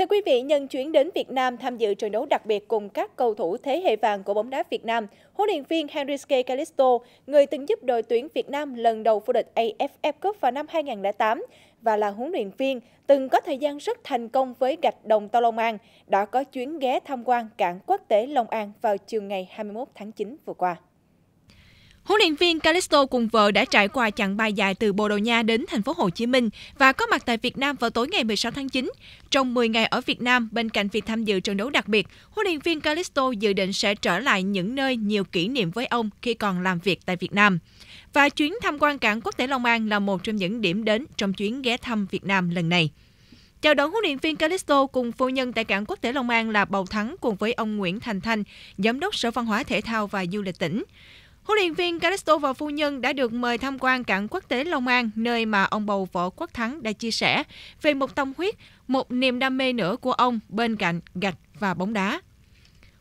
Thưa quý vị, nhân chuyến đến Việt Nam tham dự trận đấu đặc biệt cùng các cầu thủ thế hệ vàng của bóng đá Việt Nam, huấn luyện viên Henrique Calisto, người từng giúp đội tuyển Việt Nam lần đầu vô địch AFF Cup vào năm 2008 và là huấn luyện viên từng có thời gian rất thành công với gạch đồng Tàu Long An, đã có chuyến ghé tham quan cảng quốc tế Long An vào chiều ngày 21 tháng 9 vừa qua. Huấn luyện viên Calisto cùng vợ đã trải qua chặng bay dài từ Bồ Đào Nha đến thành phố Hồ Chí Minh và có mặt tại Việt Nam vào tối ngày 16 tháng 9. Trong 10 ngày ở Việt Nam, bên cạnh việc tham dự trận đấu đặc biệt, huấn luyện viên Calisto dự định sẽ trở lại những nơi nhiều kỷ niệm với ông khi còn làm việc tại Việt Nam. Và chuyến tham quan cảng quốc tế Long An là một trong những điểm đến trong chuyến ghé thăm Việt Nam lần này. Chào đón huấn luyện viên Calisto cùng phu nhân tại cảng quốc tế Long An là Bầu Thắng cùng với ông Nguyễn Thành Thanh, giám đốc Sở Văn hóa Thể thao và Du lịch tỉnh. Huấn luyện viên Calisto và phu nhân đã được mời tham quan cảng quốc tế Long An, nơi mà ông bầu Võ Quốc Thắng đã chia sẻ về một tâm huyết, một niềm đam mê nữa của ông bên cạnh gạch và bóng đá.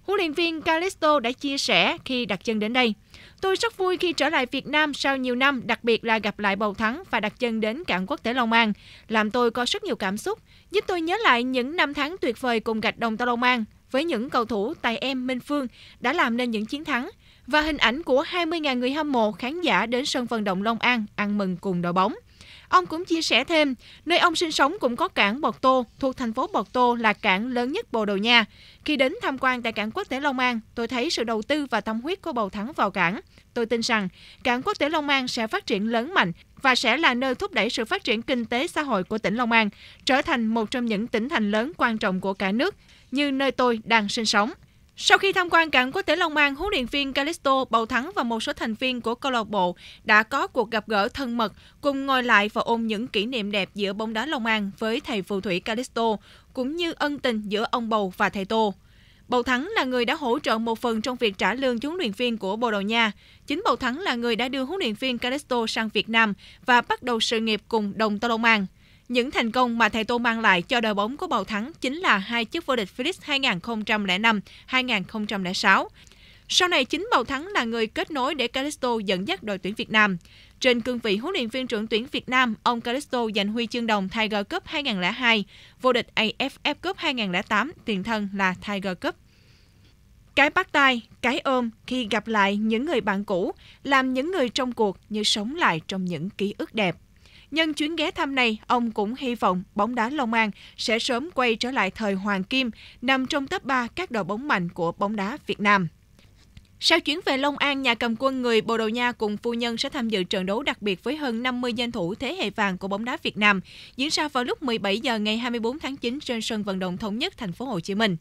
Huấn luyện viên Calisto đã chia sẻ khi đặt chân đến đây. Tôi rất vui khi trở lại Việt Nam sau nhiều năm, đặc biệt là gặp lại bầu thắng và đặt chân đến cảng quốc tế Long An, làm tôi có rất nhiều cảm xúc, giúp tôi nhớ lại những năm tháng tuyệt vời cùng gạch đồng tàu Long An với những cầu thủ tài em Minh Phương đã làm nên những chiến thắng, và hình ảnh của 20.000 người hâm mộ khán giả đến sân vận động Long An ăn mừng cùng đội bóng. Ông cũng chia sẻ thêm, nơi ông sinh sống cũng có cảng Bọt Tô, thuộc thành phố Bọt Tô là cảng lớn nhất Bồ Đầu Nha. Khi đến tham quan tại cảng quốc tế Long An, tôi thấy sự đầu tư và tâm huyết của bầu thắng vào cảng. Tôi tin rằng cảng quốc tế Long An sẽ phát triển lớn mạnh và sẽ là nơi thúc đẩy sự phát triển kinh tế xã hội của tỉnh Long An, trở thành một trong những tỉnh thành lớn quan trọng của cả nước, như nơi tôi đang sinh sống. Sau khi tham quan cảng quốc tế Long An, huấn luyện viên Calisto, Bầu Thắng và một số thành viên của câu lạc bộ đã có cuộc gặp gỡ thân mật, cùng ngồi lại và ôm những kỷ niệm đẹp giữa bóng đá Long An với thầy phù thủy Calisto, cũng như ân tình giữa ông Bầu và thầy Tô. Bầu Thắng là người đã hỗ trợ một phần trong việc trả lương huấn luyện viên của Bồ Đào Nha. Chính Bầu Thắng là người đã đưa huấn luyện viên Calisto sang Việt Nam và bắt đầu sự nghiệp cùng đồng Tô Long An. Những thành công mà thầy Tô mang lại cho đội bóng của Bầu Thắng chính là hai chức vô địch Philips 2005-2006. Sau này chính Bầu Thắng là người kết nối để Calisto dẫn dắt đội tuyển Việt Nam. Trên cương vị huấn luyện viên trưởng tuyển Việt Nam, ông Calisto giành huy chương đồng Tiger Cup 2002, vô địch AFF Cup 2008, tiền thân là Tiger Cup. Cái bắt tay, cái ôm khi gặp lại những người bạn cũ, làm những người trong cuộc như sống lại trong những ký ức đẹp. Nhân chuyến ghé thăm này, ông cũng hy vọng bóng đá Long An sẽ sớm quay trở lại thời Hoàng Kim, nằm trong top 3 các đội bóng mạnh của bóng đá Việt Nam. Sau chuyến về Long An, nhà cầm quân người Bồ Đào Nha cùng phu nhân sẽ tham dự trận đấu đặc biệt với hơn 50 danh thủ thế hệ vàng của bóng đá Việt Nam, diễn ra vào lúc 17 giờ ngày 24 tháng 9 trên sân vận động thống nhất thành phố Hồ Chí Minh.